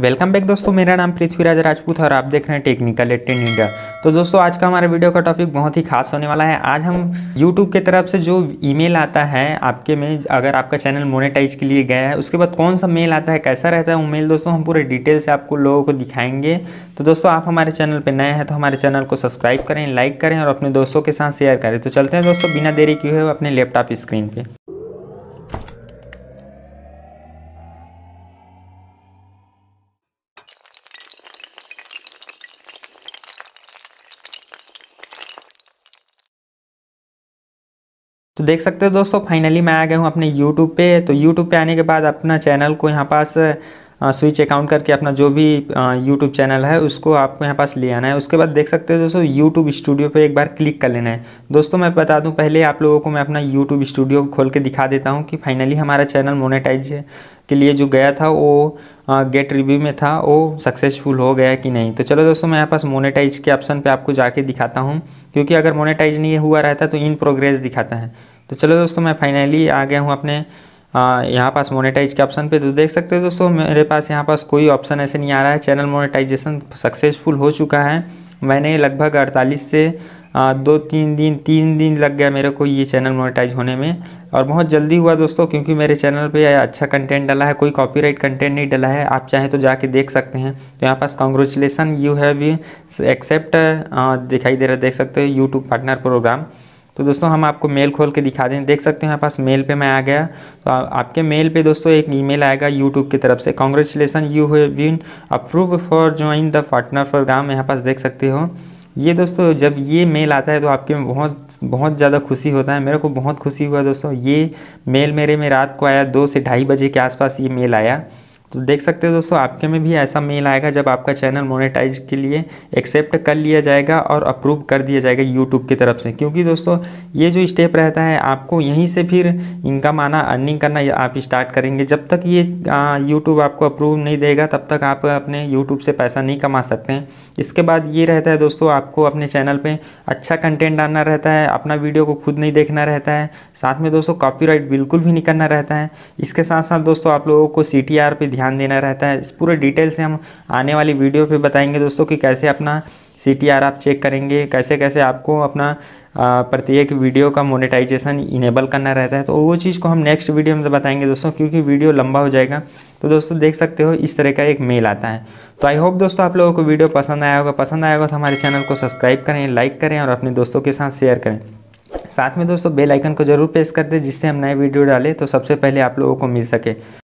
welcome back दोस्तों मेरा नाम पृथ्वीराज राजपूत और आप देख रहे हैं टेक्निकल एट इन इंडिया तो दोस्तों आज का हमारा वीडियो का टॉपिक बहुत ही खास होने वाला है आज हम YouTube के तरफ से जो ईमेल आता है आपके में अगर आपका चैनल मोनेटाइज के लिए गया है उसके बाद कौन सा मेल आता है कैसा रहता है वो मेल दोस्तों हम पूरे डिटेल से आपको लोगों को दिखाएंगे तो दोस्तों आप हमारे चैनल पर नए हैं तो हमारे चैनल को सब्सक्राइब करें लाइक करें और अपने दोस्तों के साथ शेयर करें तो चलते हैं दोस्तों बिना देरी किए हुए अपने लैपटॉप स्क्रीन पर तो देख सकते हो दोस्तों फाइनली मैं आ गया हूँ अपने यूट्यूब पे तो यूट्यूब पे आने के बाद अपना चैनल को यहाँ पास स्विच अकाउंट करके अपना जो भी यूट्यूब चैनल है उसको आपको यहाँ पास ले आना है उसके बाद देख सकते हो दोस्तों यूट्यूब स्टूडियो पे एक बार क्लिक कर लेना है दोस्तों मैं बता दूँ पहले आप लोगों को मैं अपना यूट्यूब स्टूडियो खोल के दिखा देता हूँ कि फाइनली हमारा चैनल मोनेटाइज के लिए जो गया था वो गेट रिव्यू में था वो सक्सेसफुल हो गया कि नहीं तो चलो दोस्तों मैं यहाँ पास मोनेटाइज के ऑप्शन पे आपको जाके दिखाता हूँ क्योंकि अगर मोनेटाइज नहीं हुआ रहता तो इन प्रोग्रेस दिखाता है तो चलो दोस्तों मैं फाइनली आ गया हूँ अपने यहाँ पास मोनेटाइज के ऑप्शन पे तो देख सकते हो दोस्तों मेरे पास यहाँ पास कोई ऑप्शन ऐसे नहीं आ रहा है चैनल मोनेटाइजेशन सक्सेसफुल हो चुका है मैंने लगभग अड़तालीस से दो तीन दिन तीन दिन लग गया मेरे को ये चैनल मोनेटाइज होने में और बहुत जल्दी हुआ दोस्तों क्योंकि मेरे चैनल पे अच्छा कंटेंट डला है कोई कॉपीराइट कंटेंट नहीं डला है आप चाहें तो जाके देख सकते हैं तो यहाँ पास कॉन्ग्रेचुलेसन यू हैव एक्सेप्ट दिखाई दे रहा देख सकते हो यूट्यूब पार्टनर प्रोग्राम तो दोस्तों हम आपको मेल खोल के दिखा दें देख सकते हैं हमारे पास मेल पे मैं आ गया तो आ, आपके मेल पे दोस्तों एक ईमेल आएगा यूट्यूब की तरफ से congratulation you have been approve for join the partner program यहाँ पास देख सकते हो ये दोस्तों जब ये मेल आता है तो आपके में बहुत बहुत ज़्यादा खुशी होता है मेरे को बहुत खुशी हुआ दोस्तों ये मेल मेरे में रात को आया दो से ढाई बजे के आसपास ये मेल आया तो देख सकते हो दोस्तों आपके में भी ऐसा मेल आएगा जब आपका चैनल मोनेटाइज के लिए एक्सेप्ट कर लिया जाएगा और अप्रूव कर दिया जाएगा यूट्यूब की तरफ से क्योंकि दोस्तों ये जो स्टेप रहता है आपको यहीं से फिर इनकम आना अर्निंग करना आप स्टार्ट करेंगे जब तक ये यूट्यूब आपको अप्रूव नहीं देगा तब तक आप अपने यूट्यूब से पैसा नहीं कमा सकते हैं इसके बाद ये रहता है दोस्तों आपको अपने चैनल पे अच्छा कंटेंट डालना रहता है अपना वीडियो को खुद नहीं देखना रहता है साथ में दोस्तों कॉपीराइट बिल्कुल भी नहीं करना रहता है इसके साथ साथ दोस्तों आप लोगों को सी टी आर पे ध्यान देना रहता है इस पूरे डिटेल से हम आने वाली वीडियो पे बताएंगे दोस्तों कि कैसे अपना सी आप चेक करेंगे कैसे कैसे आपको अपना प्रत्येक वीडियो का मोनेटाइजेशन इनेबल करना रहता है तो वो चीज़ को हम नेक्स्ट वीडियो में तो बताएंगे दोस्तों क्योंकि वीडियो लंबा हो जाएगा तो दोस्तों देख सकते हो इस तरह का एक मेल आता है तो आई होप दोस्तों आप लोगों को वीडियो पसंद आया होगा पसंद आया होगा तो हमारे चैनल को सब्सक्राइब करें लाइक करें और अपने दोस्तों के साथ शेयर करें साथ में दोस्तों बेल आइकन को जरूर प्रेस कर दें जिससे हम नए वीडियो डालें तो सबसे पहले आप लोगों को मिल सके